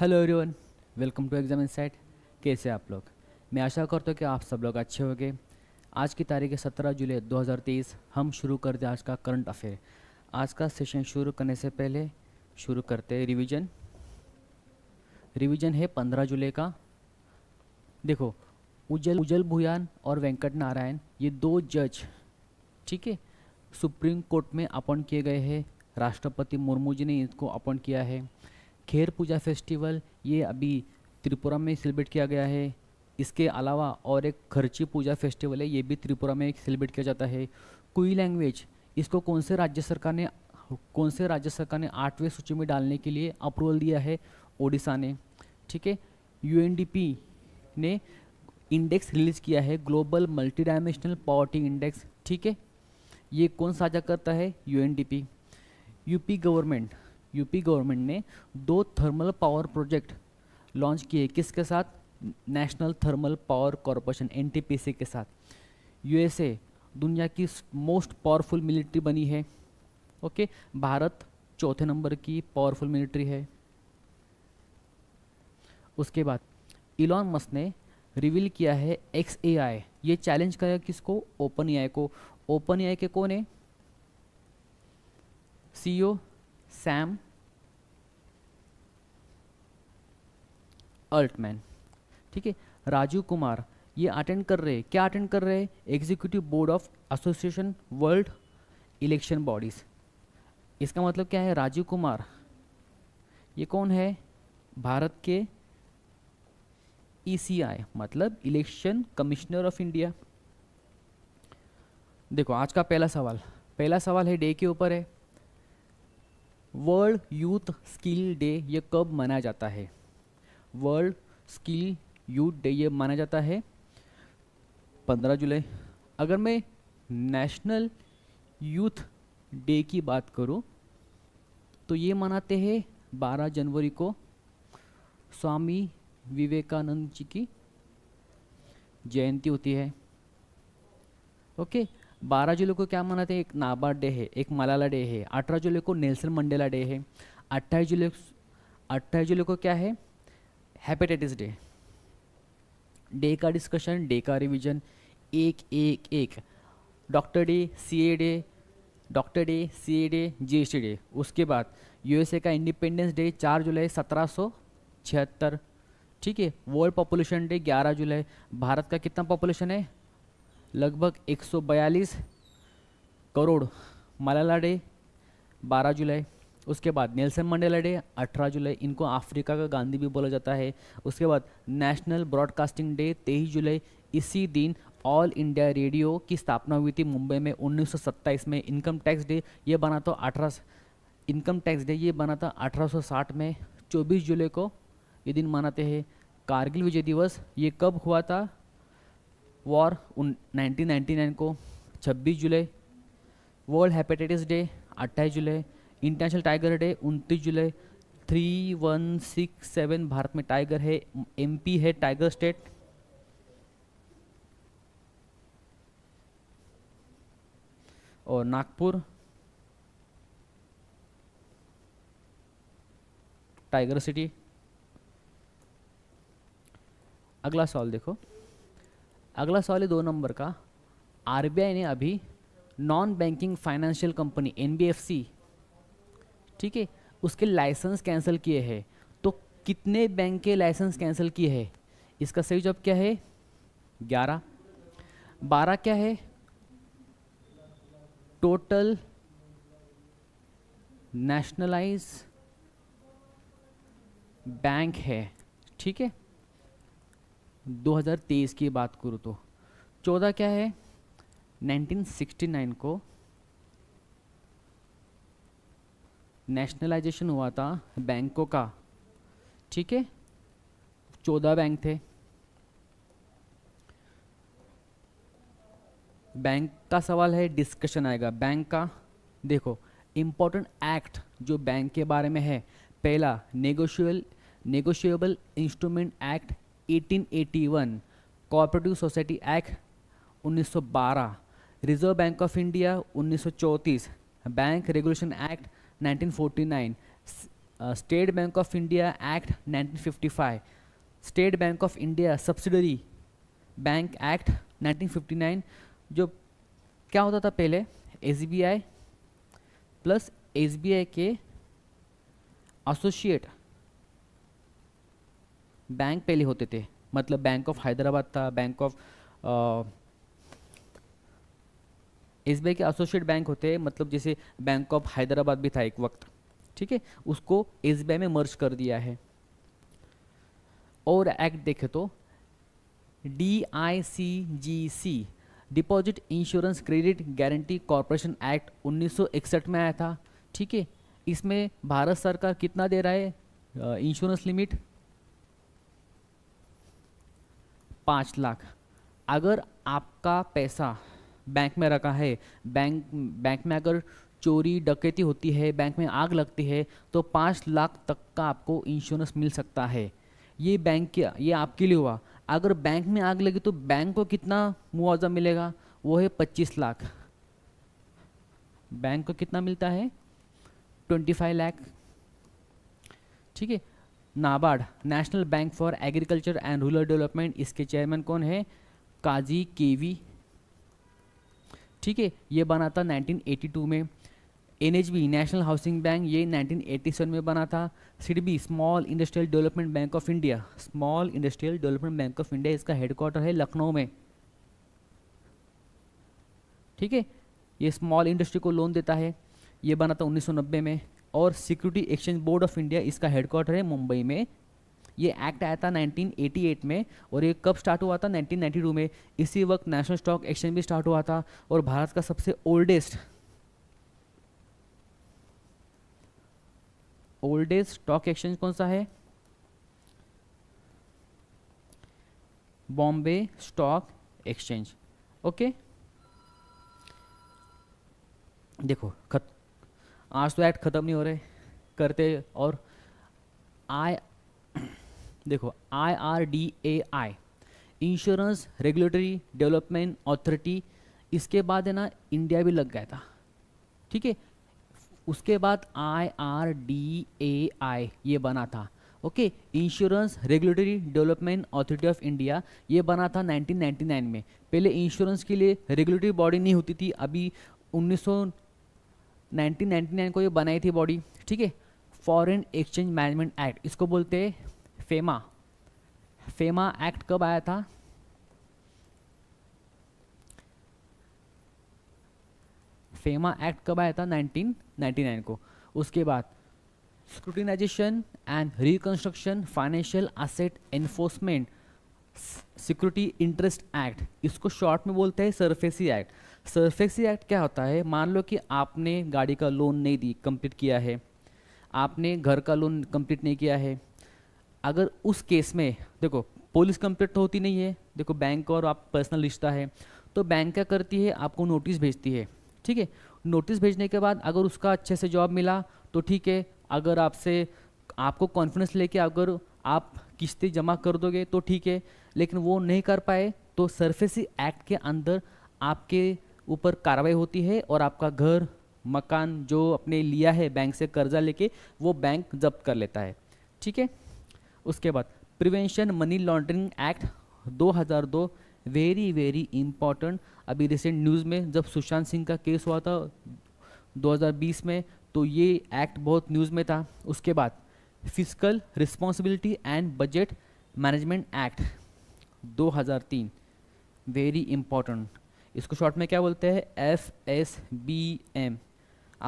Hello everyone welcome to exam insight कैसे आप लोग मैं आशा करता हूँ कि आप सब लोग अच्छे होंगे आज की तारीख है सत्रह जुलाई 2023 हम शुरू कर दें आज का करंट अफेयर आज का सेशन शुरू करने से पहले शुरू करते हैं रिवीजन रिवीजन है पंद्रह जुलाई का देखो उजल उजल भुयान और वेंकट नारायण ये दो जज ठीक है सुप्रीम कोर्ट में अपॉइंट किए गए हैं राष्ट्रपति मुर्मू जी ने इनको अपॉइंट किया है खेर पूजा फेस्टिवल ये अभी त्रिपुरा में सेलिब्रेट किया गया है इसके अलावा और एक खर्ची पूजा फेस्टिवल है ये भी त्रिपुरा में सेलिब्रेट किया जाता है कोई लैंग्वेज इसको कौन से राज्य सरकार ने कौन से राज्य सरकार ने आठवें सूची में डालने के लिए अप्रूवल दिया है ओडिशा ने ठीक है यू ने इंडेक्स रिलीज किया है global multi dimensional poverty index ठीक है ये कौन साझा करता है U UP government UP government ने दो थर्मल पावर प्रोजेक्ट लॉन्च किए किसके साथ national thermal power corporation N के साथ यूएसए दुनिया की मोस्ट पावरफुल मिलिट्री बनी है ओके भारत चौथे नंबर की पावरफुल मिलिट्री है उसके बाद इलॉन मस्क ने रिवील किया है एक्स ए आई ये चैलेंज करेगा किसको ओपन ए आई को ओपन ए आई के कौन है सीईओ Sam अल्टमैन ठीक है राजीव कुमार ये अटेंड कर रहे हैं क्या अटेंड कर रहे हैं executive board of association world election bodies इसका मतलब क्या है राजीव कुमार ये कौन है भारत के ईसीआई e मतलब इलेक्शन कमिश्नर ऑफ इंडिया देखो आज का पहला सवाल पहला सवाल है डे के ऊपर है वर्ल्ड यूथ स्किल डे ये कब मनाया जाता है वर्ल्ड स्किल यूथ डे ये माना जाता है 15 जुलाई अगर मैं नेशनल यूथ डे की बात करूं तो ये मनाते हैं 12 जनवरी को स्वामी विवेकानंद जी की जयंती होती है ओके बारह जुलाई को क्या मनाते हैं एक नाबार्ड डे है एक मलाला डे है अठारह जुलाई को नेल्सन मंडेला डे है अट्ठाईस जुलाई अट्ठाईस जुलाई को क्या है हेपेटाइटिस डे डे का डिस्कशन डे का रिविजन एक एक एक doctor day C A day doctor day C A day G S T day उसके बाद यूएसए का इंडिपेंडेंस डे चार जुलाई सत्रह सौ छिहत्तर ठीक है वर्ल्ड पॉपुलेशन डे ग्यारह जुलाई भारत का कितना पॉपुलेशन है लगभग 142 करोड़ मलाला डे 12 जुलाई उसके बाद नेल्सन मंडेला डे 18 जुलाई इनको अफ्रीका का गांधी भी बोला जाता है उसके बाद नेशनल ब्रॉडकास्टिंग डे 23 जुलाई इसी दिन ऑल इंडिया रेडियो की स्थापना हुई थी मुंबई में 1927 में इनकम टैक्स डे ये बना था अठारह इनकम टैक्स डे ये बना था 1860 में 24 जुलाई को ये दिन मनाते हैं कारगिल विजय दिवस ये कब हुआ था वॉर नाइनटीन नाइन्टी नाइन को 26 जुलाई वर्ल्ड हेपेटाइटिस डे 28 जुलाई इंटरनेशनल टाइगर डे 29 जुलाई three one six seven Bharat में टाइगर है एमपी है टाइगर स्टेट और नागपुर टाइगर सिटी अगला सवाल देखो अगला सवाल है दो नंबर का आर ने अभी non banking financial company N ठीक है उसके लाइसेंस कैंसिल किए हैं तो कितने बैंक के लाइसेंस कैंसिल किए हैं इसका सही जवाब क्या है ग्यारह बारह क्या है टोटल नेशनलाइज बैंक है ठीक है 2023 की बात करूँ तो 14 क्या है 1969 को नेशनलाइजेशन हुआ था बैंकों का ठीक है चौदह बैंक थे बैंक का सवाल है डिस्कशन आएगा बैंक का देखो इम्पोर्टेंट एक्ट जो बैंक के बारे में है पहला negotial negotiable instrument act 1881 cooperative society act 1912 reserve bank of India 1934 bank regulation act 1949 state bank of India act 1955 state bank of India subsidiary bank act 1959 जो क्या होता था पहले एस प्लस एस के एसोसिएट बैंक पहले होते थे मतलब बैंक ऑफ हैदराबाद था बैंक ऑफ एस के एसोसिएट बैंक होते हैं मतलब जैसे बैंक ऑफ हैदराबाद भी था एक वक्त ठीक है उसको एस में मर्ज कर दिया है और एक्ट देखे तो D I C G C deposit insurance credit guarantee corporation act 1961 में आया था ठीक है इसमें भारत सरकार कितना दे रहा है इंश्योरेंस लिमिट पाँच लाख अगर आपका पैसा बैंक में रखा है बैंक बैंक में अगर चोरी डकैती होती है बैंक में आग लगती है तो पाँच लाख तक का आपको इंश्योरेंस मिल सकता है ये बैंक के ये आपके लिए हुआ अगर बैंक में आग लगी तो बैंक को कितना मुआवजा मिलेगा वो है पच्चीस लाख बैंक को कितना मिलता है ट्वेंटी फाइव लाख ठीक है NABARD national bank for agriculture and rural development इसके चेयरमैन कौन है काजी केवी ठीक है ये बना था 1982 में एन नेशनल हाउसिंग बैंक ये 1987 में बना था SIDBI small industrial development bank of India small industrial development bank of India इसका हेडक्वार्टर है लखनऊ में ठीक है ये स्मॉल इंडस्ट्री को लोन देता है ये बना था 1990 में और security exchange board of India इसका हेडक्वार्टर है मुंबई में ये एक्ट आया था 1988 में और ये कब स्टार्ट हुआ था 1992 में इसी वक्त नेशनल स्टॉक एक्सचेंज भी स्टार्ट हुआ था और भारत का सबसे ओल्डेस्ट ओल्डेस्ट स्टॉक एक्सचेंज कौन सा है बॉम्बे स्टॉक एक्सचेंज ओके देखो खत आज तो एक्ट ख़त्म नहीं हो रहे करते और आई देखो I R D A I insurance regulatory development authority इसके बाद है ना इंडिया भी लग गया था ठीक है उसके बाद आई आर डी ए आई ये बना था okay insurance regulatory development authority of India ये बना था 1999 में पहले इंश्योरेंस के लिए रेगुलेटरी बॉडी नहीं होती थी अभी 1999 को ये बनाई थी बॉडी ठीक है फॉरेन एक्सचेंज मैनेजमेंट एक्ट इसको बोलते हैं फेमा फेमा एक्ट कब आया था फेमा एक्ट कब आया था 1999 को उसके बाद scrutinization and reconstruction financial asset enforcement security interest act इसको शॉर्ट में बोलते हैं सरफेसी एक्ट सरफेक्सी एक्ट क्या होता है मान लो कि आपने गाड़ी का लोन नहीं दी कंप्लीट किया है आपने घर का लोन कंप्लीट नहीं किया है अगर उस केस में देखो पुलिस कंप्लीट तो होती नहीं है देखो बैंक और आप पर्सनल रिश्ता है तो बैंक क्या करती है आपको नोटिस भेजती है ठीक है नोटिस भेजने के बाद अगर उसका अच्छे से जॉब मिला तो ठीक है अगर आपसे आपको कॉन्फिडेंस लेके अगर आप किस्तें जमा कर दोगे तो ठीक है लेकिन वो नहीं कर पाए तो सरफेसी एक्ट के अंदर आपके ऊपर कार्रवाई होती है और आपका घर मकान जो अपने लिया है बैंक से कर्जा लेके वो बैंक जब्त कर लेता है ठीक है उसके बाद prevention money laundering act 2002 very very important अभी रिसेंट न्यूज़ में जब सुशांत सिंह का केस हुआ था 2020 में तो ये एक्ट बहुत न्यूज़ में था उसके बाद physical responsibility and budget management act 2003 very important इसको शॉर्ट में क्या बोलते हैं एफ एस बी एम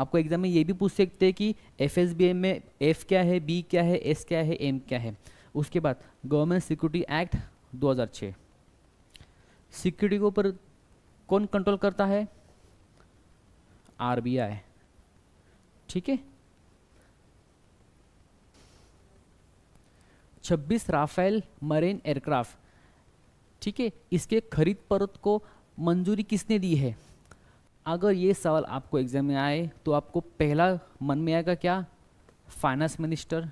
आपको एग्जाम में ये भी पूछ सकते हैं कि एफ एस बी एम में एफ क्या है बी क्या है एस क्या है एम क्या है उसके बाद गवर्नमेंट सिक्योरिटी एक्ट 2006 सिक्योरिटी के ऊपर कौन कंट्रोल करता है आरबीआई ठीक है छब्बीस राफेल मरीन एयरक्राफ्ट ठीक है इसके खरीद परत को मंजूरी किसने दी है अगर ये सवाल आपको एग्ज़ाम में आए तो आपको पहला मन में आएगा क्या फाइनेंस मिनिस्टर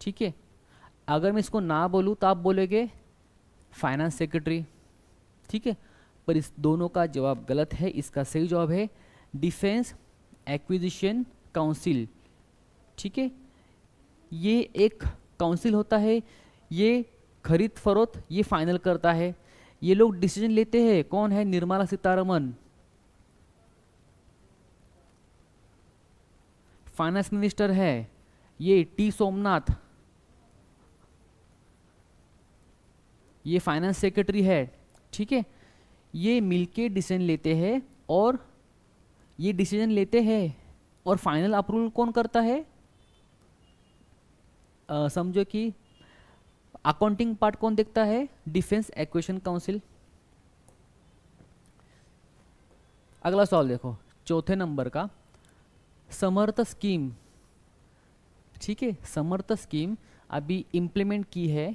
ठीक है अगर मैं इसको ना बोलूँ तो आप बोलेंगे फाइनेंस सेक्रेटरी ठीक है पर इस दोनों का जवाब गलत है इसका सही जवाब है डिफेंस एक्विजिशन काउंसिल ठीक है ये एक काउंसिल होता है ये खरीद फरोख्त ये फाइनल करता है ये लोग डिसीजन लेते हैं कौन है निर्मला सीतारमन फाइनेंस मिनिस्टर है ये टी सोमनाथ ये फाइनेंस सेक्रेटरी है ठीक है ये मिलके डिसीजन लेते हैं और ये डिसीजन लेते हैं और फाइनल अप्रूवल कौन करता है समझो कि अकाउंटिंग पार्ट कौन देखता है डिफेंस एक्वेशन काउंसिल अगला सवाल देखो चौथे नंबर का समर्थ स्कीम ठीक है समर्थ स्कीम अभी इंप्लीमेंट की है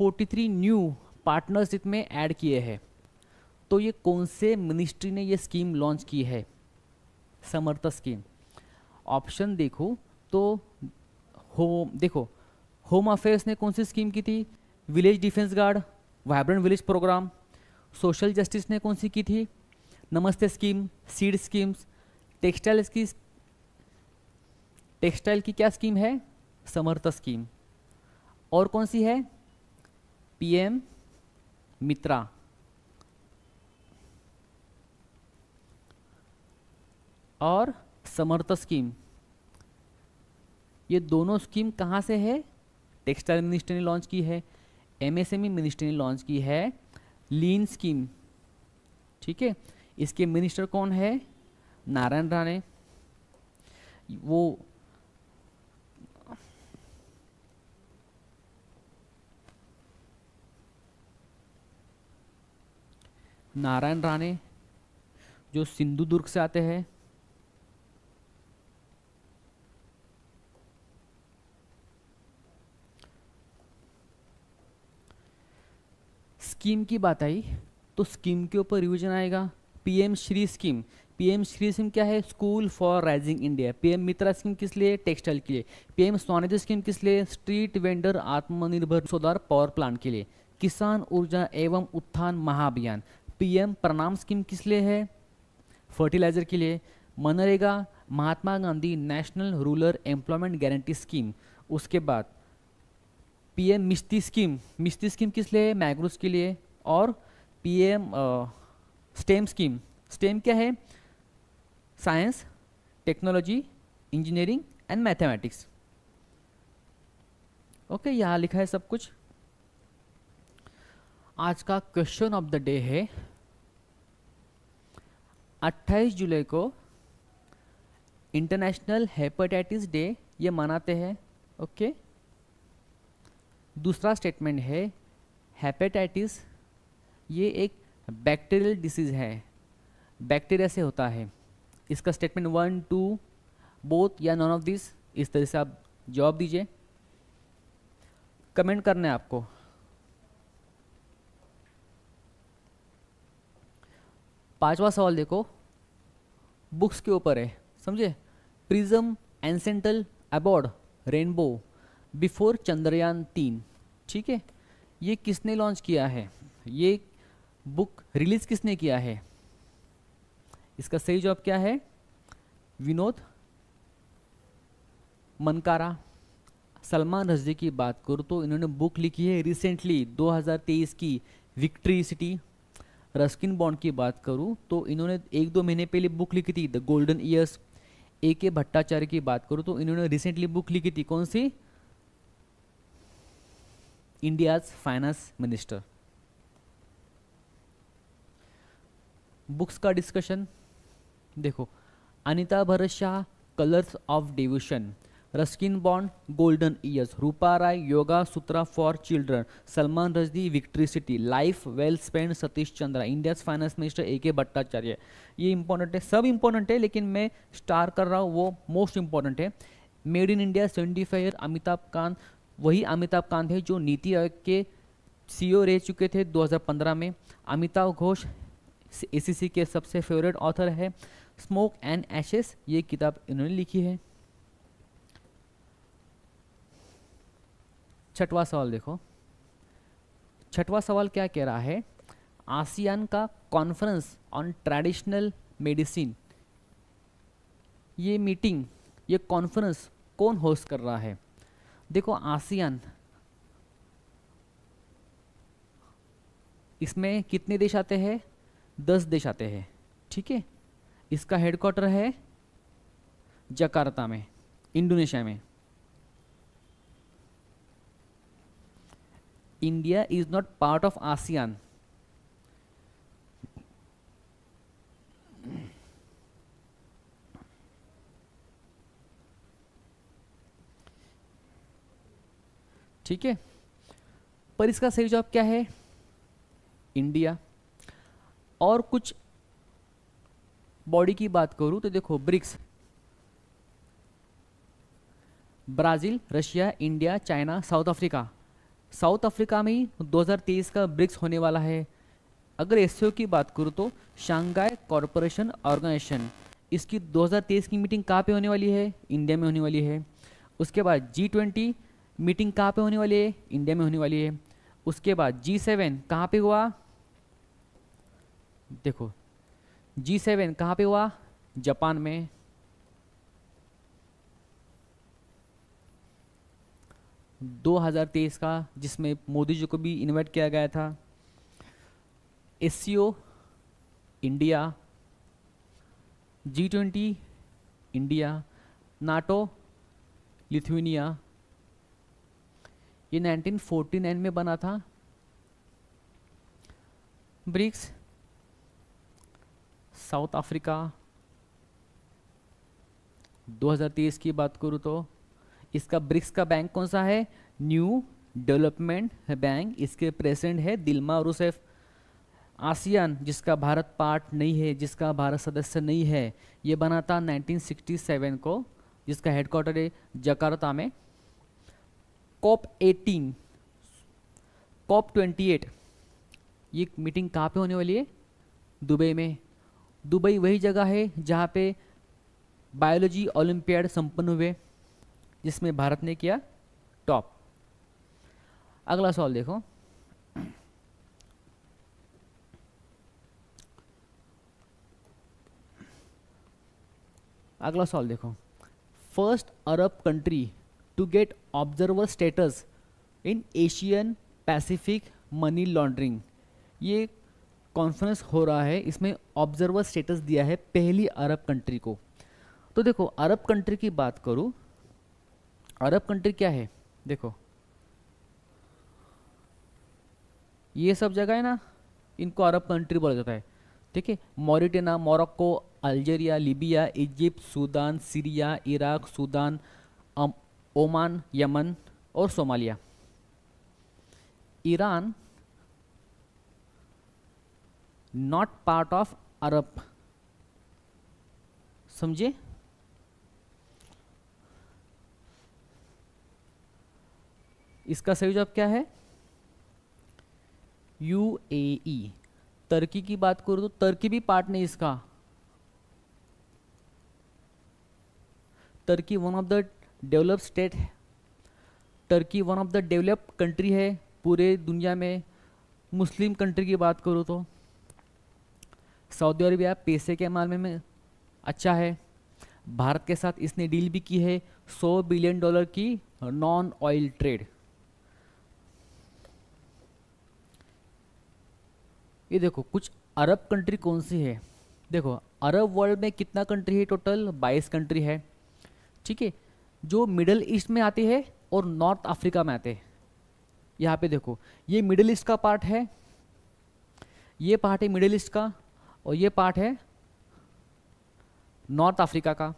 43 न्यू पार्टनरशिप में ऐड किए हैं तो ये कौन से मिनिस्ट्री ने ये स्कीम लॉन्च की है समर्थ स्कीम ऑप्शन देखो तो हो देखो होम अफेयर्स ने कौन सी स्कीम की थी village defence guard vibrant village programme social justice ने कौन सी की थी Namaste scheme seed schemes textile की टेक्सटाइल की क्या स्कीम है समर्थ स्कीम और कौन सी है पीएम मित्रा और समर्थ स्कीम ये दोनों स्कीम कहाँ से है टेक्सटाइल मिनिस्ट्री ने लॉन्च की है एमएसएमई e मिनिस्ट्री ने लॉन्च की है लीन स्कीम ठीक है इसके मिनिस्टर कौन है नारायण राणे वो नारायण राणे जो सिंधुदुर्ग से आते हैं स्कीम की बात आई तो स्कीम के ऊपर रिविजन आएगा PM Shri scheme PM Shri scheme क्या है school for rising India PM Mitra scheme किस लिए टेक्सटाइल के लिए पीएम स्वानिधि स्कीम किस लिए स्ट्रीट वेंडर आत्मनिर्भर सुधार पावर प्लांट के लिए किसान ऊर्जा एवं उत्थान महाअभियान पीएम प्रणाम स्कीम किस लिए है फर्टिलाइजर के लिए MNREGA Mahatma Gandhi national rural employment guarantee scheme उसके बाद P M Mishti scheme Mishti scheme किस लिए मैग्रोस के लिए और P M stem scheme stem क्या है science technology engineering and mathematics okay यहाँ लिखा है सब कुछ आज का क्वेश्चन ऑफ द डे है 28 जुलाई को इंटरनेशनल हेपेटाइटिस डे ये मनाते हैं ओके okay? दूसरा स्टेटमेंट है हेपेटाइटिस ये एक बैक्टीरियल डिसीज़ है बैक्टीरिया से होता है इसका स्टेटमेंट वन टू बोथ या नॉन ऑफ दिस इस तरह से आप जवाब दीजिए कमेंट करना है आपको पांचवा सवाल देखो बुक्स के ऊपर है समझे prism ancestral abode rainbow before Chandrayaan तीन ठीक है ये किसने लॉन्च किया है ये बुक रिलीज़ किसने किया है इसका सही जवाब क्या है विनोद मनकारा सलमान रजदी की बात करूँ तो इन्होंने बुक लिखी है रिसेंटली 2023 की विक्ट्री सिटी रस्किन बॉन्ड की बात करूँ तो इन्होंने एक दो महीने पहले बुक लिखी थी the golden years A K Bhattacharya की बात करूँ तो इन्होंने रिसेंटली बुक लिखी थी कौन सी India's finance minister. बुक्स का डिस्कशन देखो Anita Bharat Shah colours of division Ruskin Bond golden years Rupa Rai yoga sutra for children Salman Rushdie victory city life well spent Satish Chandra India's finance minister A K Bhattacharya ये इंपॉर्टेंट है सब इंपॉर्टेंट है लेकिन मैं स्टार कर रहा हूँ वो मोस्ट इंपॉर्टेंट है made in India five year Amitabh Kant वही अमिताभ कांत है जो नीति आयोग के सीईओ e रह चुके थे 2015 में अमिताभ घोष एसीसी के सबसे फेवरेट ऑथर है स्मोक एंड एशेस ये किताब इन्होंने लिखी है छठवा सवाल देखो छठवा सवाल क्या कह रहा है आसियान का कॉन्फ्रेंस ऑन ट्रेडिशनल मेडिसिन ये मीटिंग ये कॉन्फ्रेंस कौन होस्ट कर रहा है देखो आसियान इसमें कितने देश आते हैं दस देश आते हैं ठीक है इसका हेडक्वार्टर है जकार्ता में इंडोनेशिया में India is not part of ASEAN ठीक है पर इसका सही जवाब क्या है इंडिया और कुछ बॉडी की बात करूं तो देखो BRICS Brazil Russia India China South Africa South Africa में ही 2023 का ब्रिक्स होने वाला है अगर एस की बात करूं तो शांघाई कॉरपोरेशन ऑर्गेनाइजेशन इसकी 2023 की मीटिंग कहाँ पे होने वाली है इंडिया में होने वाली है उसके बाद जी ट्वेंटी मीटिंग कहाँ पे होने वाली है इंडिया में होने वाली है उसके बाद जी सेवन कहाँ पर हुआ देखो जी सेवन कहाँ पर हुआ जापान में दो हज़ार तेईस का जिसमें मोदी जी को भी इन्वाइट किया गया था एस India G twenty India NATO Lithuania ये 1949 में बना था ब्रिक्स साउथ अफ्रीका 2030 की बात करूँ तो इसका ब्रिक्स का बैंक कौन सा है न्यू डेवलपमेंट बैंक इसके प्रेसिडेंट है दिल्मा रूसेफ आसियान जिसका भारत पार्ट नहीं है जिसका भारत सदस्य नहीं है ये बना था 1967 को जिसका हेडक्वार्टर है जकार्ता में COP eighteen COP twenty eight ये मीटिंग कहाँ पे होने वाली है दुबई में दुबई वही जगह है जहाँ पे बायोलॉजी ओलंपियाड संपन्न हुए जिसमें भारत ने किया टॉप अगला सवाल देखो अगला सवाल देखो first Arab country to get observer status in Asian Pacific money laundering ये कॉन्फ्रेंस हो रहा है इसमें ऑब्जर्वर स्टेटस दिया है पहली अरब कंट्री को तो देखो अरब कंट्री की बात करूँ अरब कंट्री क्या है देखो ये सब जगह है ना इनको अरब कंट्री बोला जाता है ठीक है Mauritania Morocco Algeria Libya Egypt Sudan Syria Iraq Sudan Oman Yemen और Somalia Iran not part of Arab समझे इसका सही जवाब क्या है यू ए ई की बात करूं तो तर्की भी पार्ट नहीं इसका Turkey one of the develop state है Turkey one of the develop country है पूरे दुनिया में मुस्लिम कंट्री की बात करो तो सऊदी अरबिया पैसे के मामले में अच्छा है भारत के साथ इसने डील भी की है 100 बिलियन डॉलर की नॉन ऑयल ट्रेड ये देखो कुछ अरब कंट्री कौन सी है देखो अरब वर्ल्ड में कितना कंट्री है टोटल 22 कंट्री है ठीक है जो मिडल ईस्ट में आते हैं और नॉर्थ अफ्रीका में आते हैं यहाँ पे देखो ये मिडल ईस्ट का पार्ट है ये पार्ट है मिडल ईस्ट का और ये पार्ट है नॉर्थ अफ्रीका का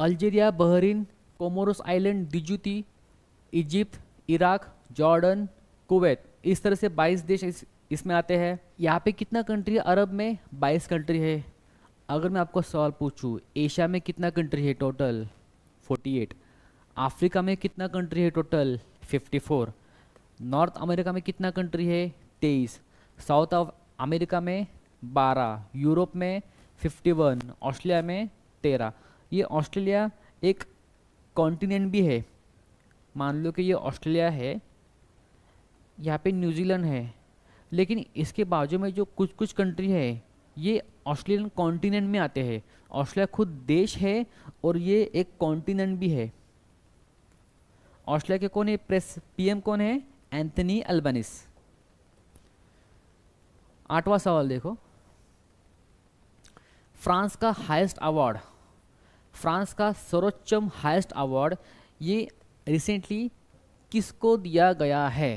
Algeria Bahrain Comoros island Djibouti Egypt Iraq Jordan Kuwait इस तरह से 22 देश इस, इसमें आते हैं यहाँ पे कितना कंट्री अरब में 22 कंट्री है अगर मैं आपको सवाल पूछूँ एशिया में कितना कंट्री है टोटल 48 अफ्रीका में कितना कंट्री है टोटल 54 नॉर्थ अमेरिका में कितना कंट्री है 23 साउथ अमेरिका में 12 यूरोप में 51 ऑस्ट्रेलिया में 13 ये ऑस्ट्रेलिया एक कॉन्टिनेंट भी है मान लो कि ये ऑस्ट्रेलिया है यहाँ पे न्यूजीलैंड है लेकिन इसके बाजू में जो कुछ कुछ कंट्री है ये ऑस्ट्रेलियन कॉन्टिनेंट में आते हैं ऑस्ट्रेलिया खुद देश है और ये एक कॉन्टिनेंट भी है ऑस्ट्रेलिया के कौन है प्रेस पीएम कौन है एंथनी अल्बनिस आठवां सवाल देखो फ्रांस का हाईएस्ट अवार्ड फ्रांस का सर्वोच्चम हाईएस्ट अवार्ड ये रिसेंटली किसको दिया गया है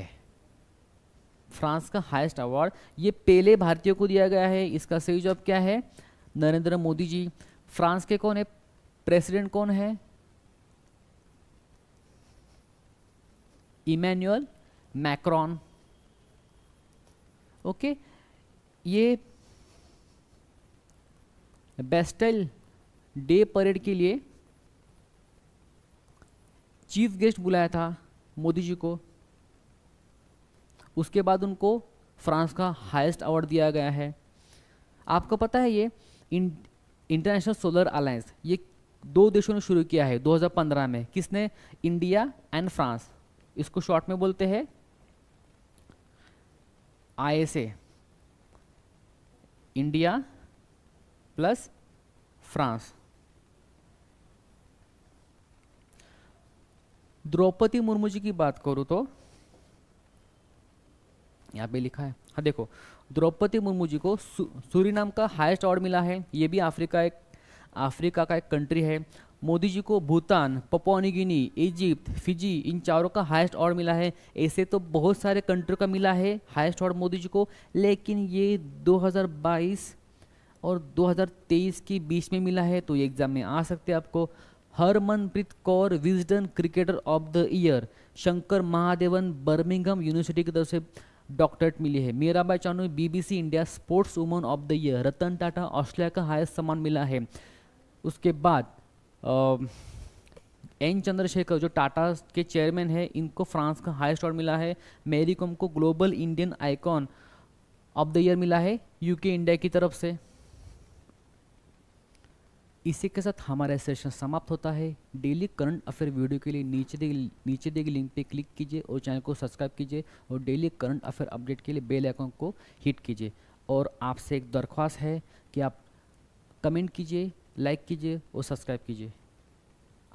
फ्रांस का हाईएस्ट अवार्ड ये पहले भारतीयों को दिया गया है इसका सही जवाब क्या है नरेंद्र मोदी जी फ्रांस के कौन है प्रेसिडेंट कौन है इमैनुअल मैक्रॉन ओके ये बेस्टल डे परेड के लिए चीफ गेस्ट बुलाया था मोदी जी को उसके बाद उनको फ्रांस का हाईएस्ट अवार्ड दिया गया है आपको पता है ये इंटरनेशनल सोलर अलायंस ये दो देशों ने शुरू किया है 2015 में किसने इंडिया एंड फ्रांस इसको शॉर्ट में बोलते हैं ISA India plus France Droupadi Murmu ji की बात करूं तो यहाँ पे लिखा है हाँ देखो द्रौपदी मुर्मू जी को नाम का हाईएस्ट अवार्ड मिला है ये भी अफ्रीका एक अफ्रीका का एक कंट्री है मोदी जी को भूटान पपोनिगिनी इजिप्त फिजी इन चारों का हाईएस्ट अवार्ड मिला है ऐसे तो बहुत सारे कंट्री का मिला है हाईएस्ट अवार्ड मोदी जी को लेकिन ये 2022 और 2023 के बीच में मिला है तो ये एग्ज़ाम में आ सकते हैं आपको Harmanpreet Kaur Wisden cricketer of the year Shankar Mahadevan Birmingham university की तरफ से डॉक्टरेट मिली है Mirabai Chanu BBC India sports woman of the year Ratan Tata Australia का हाईएस्ट सम्मान मिला है उसके बाद एन चंद्रशेखर जो टाटा के चेयरमैन है इनको फ्रांस का हाईएस्ट अवार्ड मिला है मेरी कॉम को global Indian icon of the year मिला है यूके इंडिया की तरफ से इसी के साथ हमारा सेशन समाप्त होता है डेली करंट अफेयर वीडियो के लिए नीचे दे नीचे दिए लिंक पे क्लिक कीजिए और चैनल को सब्सक्राइब कीजिए और डेली करंट अफेयर अपडेट के लिए बेल आइकन को हिट कीजिए और आपसे एक दरख्वास्त है कि आप कमेंट कीजिए लाइक कीजिए और सब्सक्राइब कीजिए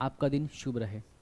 आपका दिन शुभ रहे